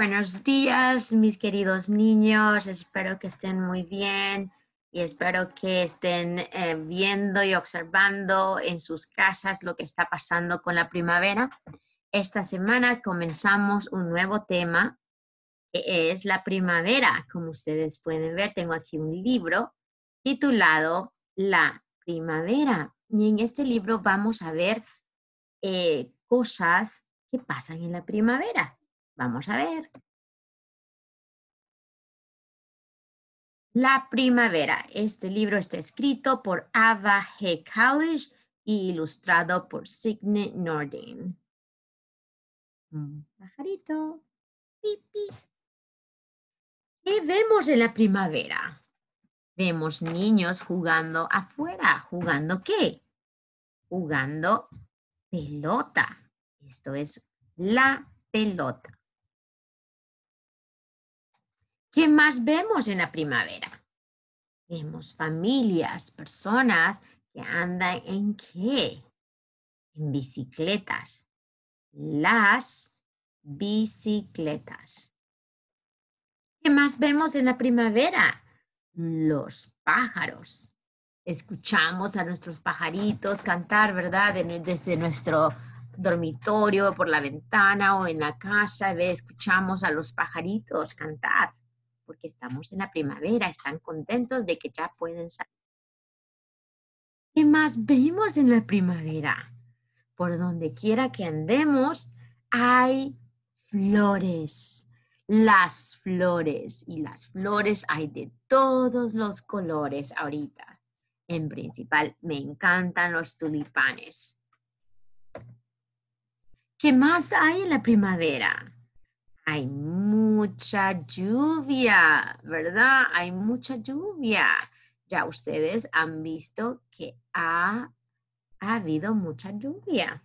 Buenos días, mis queridos niños. Espero que estén muy bien y espero que estén eh, viendo y observando en sus casas lo que está pasando con la primavera. Esta semana comenzamos un nuevo tema que es la primavera. Como ustedes pueden ver, tengo aquí un libro titulado La primavera. Y en este libro vamos a ver eh, cosas que pasan en la primavera. Vamos a ver. La primavera. Este libro está escrito por Ava Cowlish y ilustrado por Signe Nordin. Un pajarito. Pipi. ¿Qué vemos en la primavera? Vemos niños jugando afuera. ¿Jugando qué? Jugando pelota. Esto es la pelota. ¿Qué más vemos en la primavera? Vemos familias, personas que andan en qué? En bicicletas. Las bicicletas. ¿Qué más vemos en la primavera? Los pájaros. Escuchamos a nuestros pajaritos cantar, ¿verdad? Desde nuestro dormitorio, por la ventana o en la casa, escuchamos a los pajaritos cantar porque estamos en la primavera, están contentos de que ya pueden salir. ¿Qué más vemos en la primavera? Por donde quiera que andemos hay flores, las flores y las flores hay de todos los colores ahorita. En principal, me encantan los tulipanes. ¿Qué más hay en la primavera? Hay mucha lluvia, ¿verdad? Hay mucha lluvia. Ya ustedes han visto que ha, habido mucha lluvia.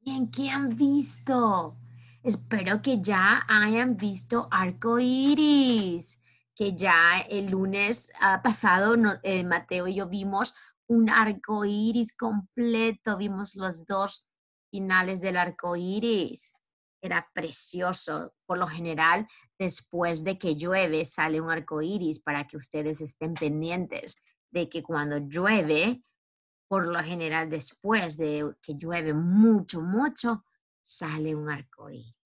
Bien, ¿qué han visto? Espero que ya hayan visto arco iris, que ya el lunes ah, pasado eh, Mateo y yo vimos un arco iris completo, vimos los dos finales del arco iris era precioso. Por lo general, después de que llueve, sale un arco iris para que ustedes estén pendientes de que cuando llueve, por lo general, después de que llueve mucho, mucho, sale un arco iris.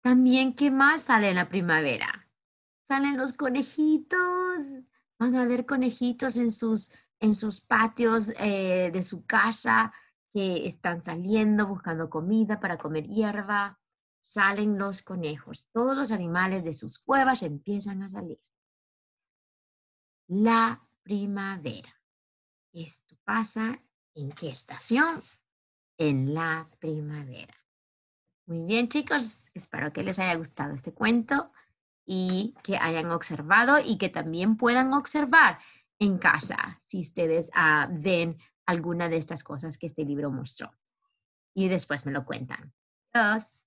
También, ¿qué más sale en la primavera? Salen los conejitos. Van a ver conejitos en sus, en sus patios eh, de su casa que están saliendo buscando comida para comer hierba, salen los conejos, todos los animales de sus cuevas empiezan a salir. La primavera. Esto pasa en qué estación? En la primavera. Muy bien chicos, espero que les haya gustado este cuento y que hayan observado y que también puedan observar en casa si ustedes ah, ven alguna de estas cosas que este libro mostró. Y después me lo cuentan. dos